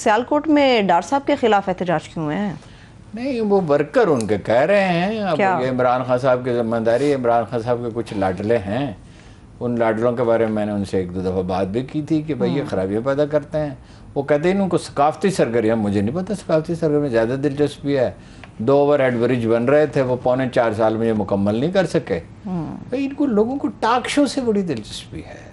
सियालकोट में डार साहब के खिलाफ एहतजाज क्यों हैं नहीं वो वर्कर उनके कह रहे हैं अब ये इमरान खान साहब की जिम्मेदारी इमरान खान साहब के कुछ लाडले हैं उन लाडलों के बारे में मैंने उनसे एक दो दफ़ा बात भी की थी कि भाई ये हम्म। खराबियाँ पैदा करते हैं वो कहते हैं उनको सकाफती सरगर्मियाँ मुझे नहीं पता सकाफती सरगर्मियाँ ज़्यादा दिलचस्पी है दो ओवर हेड ब्रिज बन रहे थे वो पौने चार साल में ये मुकम्मल नहीं कर सके हम्म। भाई इनको लोगों को टाक शो से बड़ी दिलचस्पी है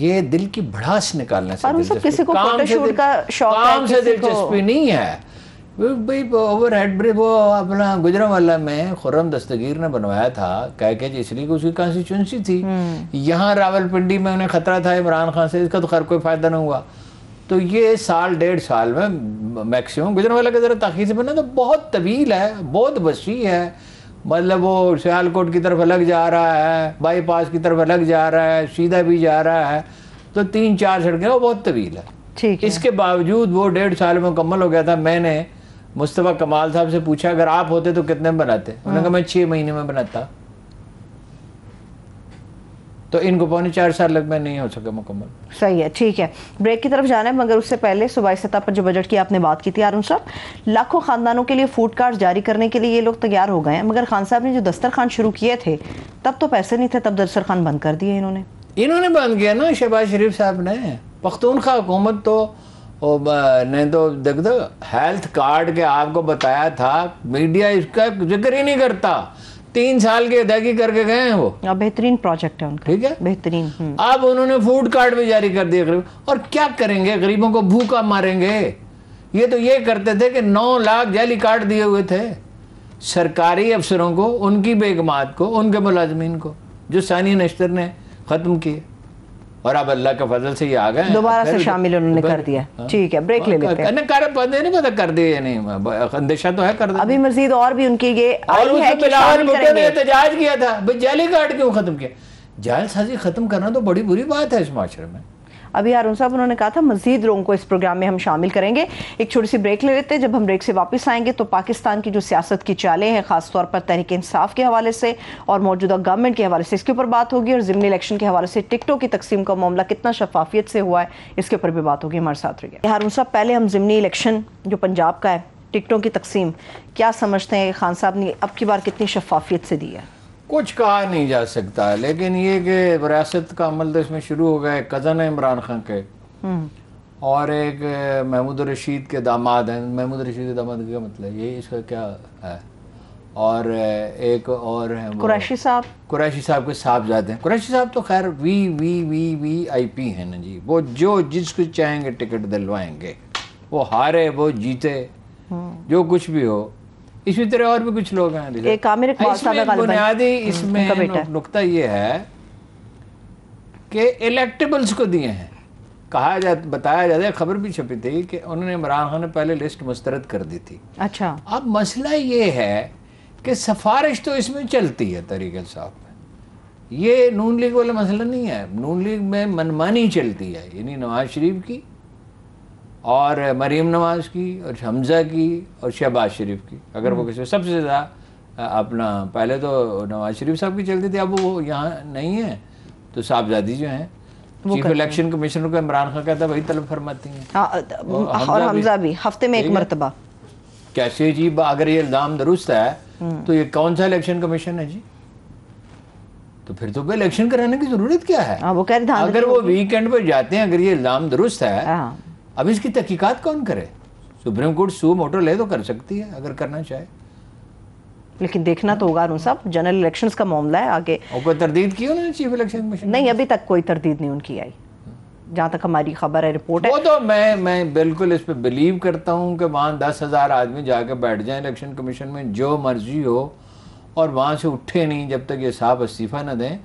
ये दिल की भड़ास निकालने से किसी को काम से का शौक काम से दिलचस्पी नहीं है भाई ओवर हेड ब्रिज वो अपना गुजरा वाला में खुर्रम दस्तगीर ने बनवाया था कह के इसलिए कि उसकी कॉन्स्टिट्यूंसी थी हम्म। यहाँ रावलपिंडी में उन्हें खतरा था इमरान खान से इसका तो खैर कोई फ़ायदा नहीं हुआ तो ये साल डेढ़ साल में मैक्सिमम गुजरा वाला का ज़रा ताखी से बना तो बहुत तवील है बहुत वसी है मतलब वो सियालकोट की तरफ अलग जा रहा है बाईपास की तरफ अलग जा रहा है सीधा भी जा रहा है तो तीन चार सड़कें वो बहुत तवील है ठीक इसके बावजूद वो डेढ़ साल में मुकम्मल हो गया था मैंने मुस्तफ़ा कमाल साहब से पूछा अगर आप होते तो कितने में बनाते उन्होंने कहा मैं छः महीने में बनाता तो इनको पौने चार साल लग में नहीं हो सके मुकम्मल सही है ठीक है ब्रेक की तरफ जाना है मगर उससे पहले सुबह सतह पर जो बजट की आपने बात की थी अरुण साहब लाखों खानदानों के लिए फूड कार्ड जारी करने के लिए ये लोग तैयार हो गए हैं मगर खान साहब ने जो दस्तरखान शुरू किए थे तब तो पैसे नहीं थे तब दस्तरखान बंद कर दिए इन्होंने इन्होंने बंद किया ना शहबाज शरीफ साहब ने पख्तूनखा हुकूमत तो नहीं तो देख दो हेल्थ कार्ड के आपको बताया था मीडिया इसका जिक्र ही नहीं करता तीन साल की अदायगी करके गए हैं वो बेहतरीन प्रोजेक्ट है उनका ठीक है बेहतरीन हम्म। अब उन्होंने फूड कार्ड भी जारी कर दिया गरीब और क्या करेंगे गरीबों को भूखा मारेंगे ये तो ये करते थे कि नौ लाख जाली कार्ड दिए हुए थे सरकारी अफसरों को उनकी बेगमात को उनके मुलाजमीन को जो सानिया नश्तर ने ख़त्म किए और अब अल्लाह के फजल से ये आ गए दोबारा तो से शामिल उन्होंने कर दिया हाँ। ठीक है ब्रेक ले हाँ, लेते हैं कर नहीं पता कर दिए नहीं अंदेशा तो है कर अभी मजीद और भी उनकी ये और ने एहतजाज किया था भाई जाली कार्ड क्यों खत्म किया जाल साजी खत्म करना तो बड़ी बुरी बात है इस माशरे में अभी हारून साहब उन्होंने कहा था मजीद लोगों को इस प्रोग्राम में हम शामिल करेंगे एक छोटी सी ब्रेक ले लेते हैं जब हम ब्रेक से वापस आएंगे तो पाकिस्तान की जो सियासत की चालें हैं खासतौर पर तहरीक इंसाफ के हवाले से और मौजूदा गवर्नमेंट के हवाले से इसके ऊपर बात होगी और ज़िमनी इलेक्शन के हवाले से टिकटों की तकसीम का मामला कितना शफाफियत से हुआ है इसके ऊपर भी बात होगी हमारे साथ रही है हारून साहब पहले हम ज़िमनी इलेक्शन जो पंजाब का है टिकटों की तकसीम क्या समझते हैं खान साहब ने अब की बार कितनी शफाफियत से दी है कुछ कहा नहीं जा सकता लेकिन ये कि वरासत का अमल तो इसमें शुरू हो गया कज़न है इमरान खान के हम्म। और एक महमूद रशीद के दामाद हैं महमूद रशीद के दामाद का मतलब ये इसका क्या है और एक और है कुरैशी साहब कुरैशी साहब के साहबजादे हैं कुरैशी साहब तो खैर V V V V I P हैं ना जी वो जो जिसको चाहेंगे टिकट दिलवाएंगे वो हारे वो जीते हम्म। जो कुछ भी हो इसी तरह और भी कुछ लोग हैं एक आमिर हाँ, बुनियादी इसमें नुकता ये है कि इलेक्टेबल्स को दिए हैं कहा जा बताया जाता है खबर भी छपी थी कि उन्होंने इमरान खान ने पहले लिस्ट मुस्तरद कर दी थी अच्छा अब मसला ये है कि सिफारिश तो इसमें चलती है तरीके साहब में ये नून लीग वाला मसला नहीं है नून लीग में मनमानी चलती है यानी नवाज शरीफ की और मरीम नवाज़ की और हमज़ा की और शहबाज शरीफ की अगर वो हम्म। किसी सबसे ज़्यादा अपना पहले तो नवाज शरीफ साहब की चलती थी अब वो यहाँ नहीं है तो साहबजादी जो हैं चीफ इलेक्शन कमिश्नर को इमरान खान कहता वही तलब फरमाती हैं हाँ, और हमजा भी हफ्ते में एक मरतबा कैसे जी अगर ये इल्ज़ाम दुरुस्त है हम्म। तो ये कौन सा इलेक्शन कमीशन है जी तो फिर तो इलेक्शन कराने की जरूरत क्या है आ, हाँ, वो अगर वो वीकेंड पर जाते हैं अगर ये इल्ज़ाम दुरुस्त है हाँ। अब इसकी तहकीकत कौन करे सुप्रीम कोर्ट सू मोटो ले तो कर सकती है अगर करना चाहे लेकिन देखना तो होगा साहब जनरल इलेक्शन का मामला है आगे और कोई तरदीद की उन्होंने चीफ इलेक्शन कमीशन नहीं अभी तक कोई तरदीद नहीं उनकी आई जहाँ तक हमारी खबर है रिपोर्ट वो है तो मैं मैं बिल्कुल इस पर बिलीव करता हूँ कि वहाँ दस हज़ार आदमी जाकर बैठ जाए इलेक्शन कमीशन में जो मर्जी हो और वहाँ से उठे नहीं जब तक ये साहब इस्तीफ़ा ना दें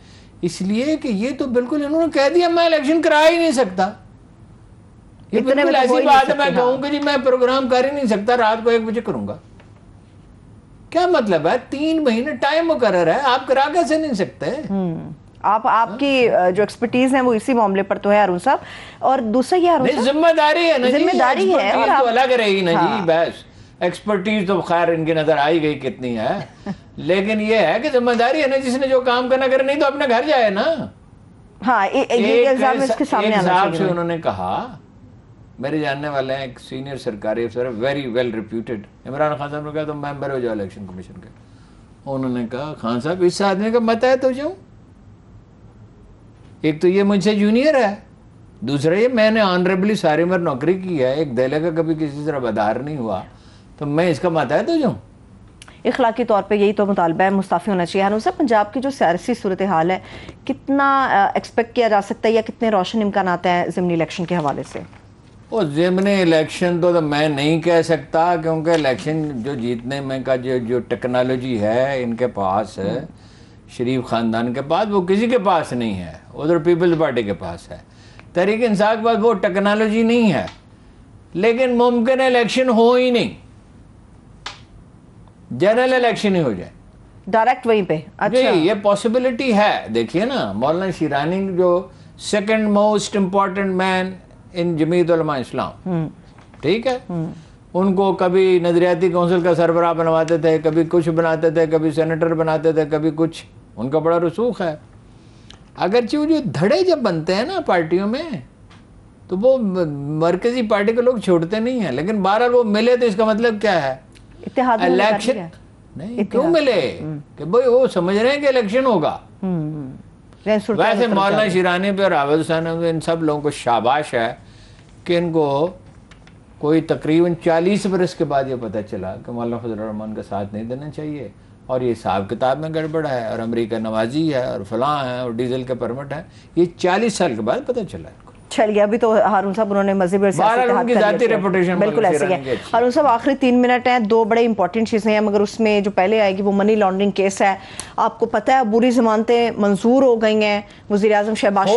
इसलिए कि ये तो बिल्कुल इन्होंने कह दिया मैं इलेक्शन करा ही नहीं सकता ये ऐसी बात मैं कहूंगी हाँ। जी मैं प्रोग्राम कर ही नहीं सकता रात को एक बजे करूंगा क्या मतलब है तीन महीने टाइम मुकर है आप करा कैसे नहीं सकते हम्म, आप आपकी हाँ। जो एक्सपर्टीज है वो इसी मामले पर तो है अरुण साहब और दूसरा ये अरुण जिम्मेदारी है ना जिम्मेदारी है और तो आप... तो अलग रहेगी ना हाँ। जी बस एक्सपर्टीज तो खैर इनकी नजर आई गई कितनी है लेकिन ये है कि जिम्मेदारी है ना जिसने जो काम करना करे नहीं तो अपने घर जाए ना हाँ ये इल्जाम इसके सामने आना चाहिए उन्होंने कहा मेरे जानने वाले हैं एक सीनियर सरकारी अफसर very well reputed Imran Khan साहब ने कहा तुम मेम्बर हो जाओ इलेक्शन कमीशन के उन्होंने कहा खान साहब इस आदमी का मत है तो जो एक तो ये मुझसे जूनियर है दूसरा ये मैंने ऑनरेबली सारी उम्र नौकरी की है एक दहले का कभी किसी तरह बदार नहीं हुआ तो मैं इसका मत है तो जो इखलाकी तौर पर यही तो मुतालबा है मुस्ताफ़ी होना चाहिए हनुसा पंजाब की जो सियासी सूरत हाल है कितना एक्सपेक्ट किया जा सकता है या कितने रोशन इम्कान आते हैं ज़मनी इलेक्शन के हवाले से वो ज़िमनी इलेक्शन तो, तो मैं नहीं कह सकता क्योंकि इलेक्शन जो जीतने में का जो जो टेक्नोलॉजी है इनके पास है शरीफ ख़ानदान के पास वो किसी के पास नहीं है उधर पीपल्स पार्टी के पास है तहरीक इंसाफ के पास वो टेक्नोलॉजी नहीं है लेकिन मुमकिन इलेक्शन हो ही नहीं जनरल इलेक्शन ही हो जाए डायरेक्ट वहीं पे अच्छा ये पॉसिबिलिटी है देखिए ना मौलाना शिरानी जो second most important man in Jamiat ul Ulama Islam हम्म। ठीक है हम्म। उनको कभी नजरियाती कौंसिल का सरबराह बनवाते थे कभी कुछ बनाते थे कभी सेनेटर बनाते थे कभी कुछ उनका बड़ा रसूख है अगर अगरचे जो धड़े जब बनते हैं ना पार्टियों में तो वो मरकजी पार्टी के लोग छोड़ते नहीं हैं लेकिन बहरहाल वो मिले तो इसका मतलब क्या है इलेक्शन नहीं क्यों मिले हम्म। कि भाई वो समझ रहे हैं कि इलेक्शन होगा वैसे मौलाना शिरानी पे और आवेद हुसैन पे इन सब लोगों को शाबाश है कि इनको कोई तकरीबन चालीस बरस के बाद ये पता चला कि मौलाना फजलरहमान का साथ नहीं देना चाहिए और ये हिसाब किताब में गड़बड़ है और अमरीका नवाजी है और फलां है और डीजल के परमिट है ये चालीस साल के बाद पता चला है चल गया अभी तो हारून साहब उन्होंने बिल्कुल ऐसे है हारून साहब आखिरी तीन मिनट हैं दो बड़े इंपॉर्टेंट चीज़ें हैं मगर उसमें जो पहले आएगी वो मनी लॉन्ड्रिंग केस है आपको पता है बुरी जमानतें मंजूर हो गई हैं वजी अजम शहबाज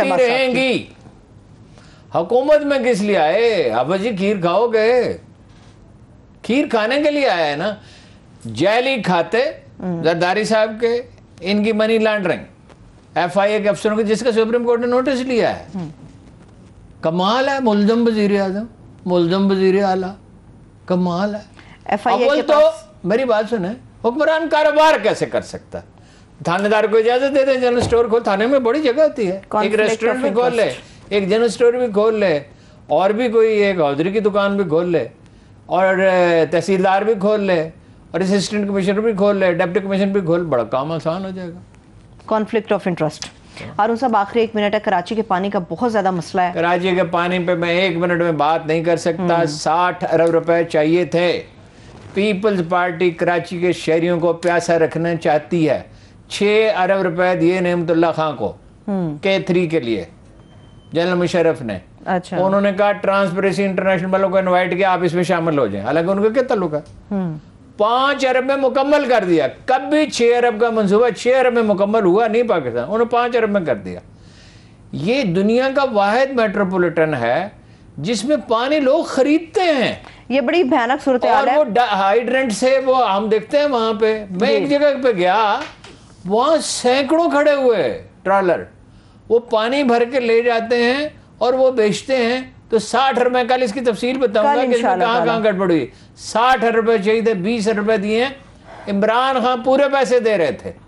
रहेंगी हुकूमत में किस लिए आए अब जी खीर खाओगे खीर खाने के लिए आया है ना जैली खाते जरदारी हम्म। साहब के इनकी money laundering F I A के अफसरों के जिसका सुप्रीम कोर्ट ने नोटिस लिया है हम्म। कमाल है मुलजम वजीर आजम मुलजम वजीर आला कमाल है एफ आई तो मेरी बात सुने हुक्मरान कारोबार कैसे कर सकता थानेदार को इजाजत दे दे जनरल स्टोर खोल थाने में बड़ी जगह होती है एक रेस्टोरेंट भी खोल ले एक जनरल स्टोर भी खोल ले और भी कोई एक हौजरी की दुकान भी खोल ले और तहसीलदार भी खोल ले और असिस्टेंट कमिश्नर भी खोल ले डेप्टी कमिश्नर भी खोल बड़ा काम आसान हो जाएगा कॉन्फ्लिक्ट ऑफ इंटरेस्ट और उन सब आखिरी एक मिनट है कराची के पानी का बहुत ज्यादा मसला है कराची के पानी पे मैं एक मिनट में बात नहीं कर सकता हम्म। साठ अरब रुपए चाहिए थे पीपल्स पार्टी कराची के शहरियों को प्यासा रखना चाहती है छः अरब रुपए दिए नहमतुल्ला खां को के हम्म। थ्री के लिए जनरल मुशरफ ने अच्छा उन्होंने कहा ट्रांसपेरेंसी इंटरनेशनल वालों को इनवाइट किया आप इसमें शामिल हो जाए हालांकि उनका क्या तल्लुक है हम्म। पांच अरब में मुकम्मल कर दिया कभी छह अरब का मंसूबा छह अरब में मुकम्मल हुआ नहीं पाकिस्तान उन्होंने पांच अरब में कर दिया ये दुनिया का वाद मेट्रोपोलिटन है जिसमें पानी लोग खरीदते हैं ये बड़ी भयानक सूरत और है। वो हाइड्रेंट से वो हम देखते हैं वहां पे मैं एक जगह पे गया वहां सैकड़ों खड़े हुए ट्रॉलर वो पानी भर के ले जाते हैं और वो बेचते हैं तो साठ रुपए कल इसकी तफसील बताऊंगा कि कहाँ कहाँ गड़बड़ हुई साठ रुपए चाहिए थे बीस रुपए दिए इमरान खान पूरे पैसे दे रहे थे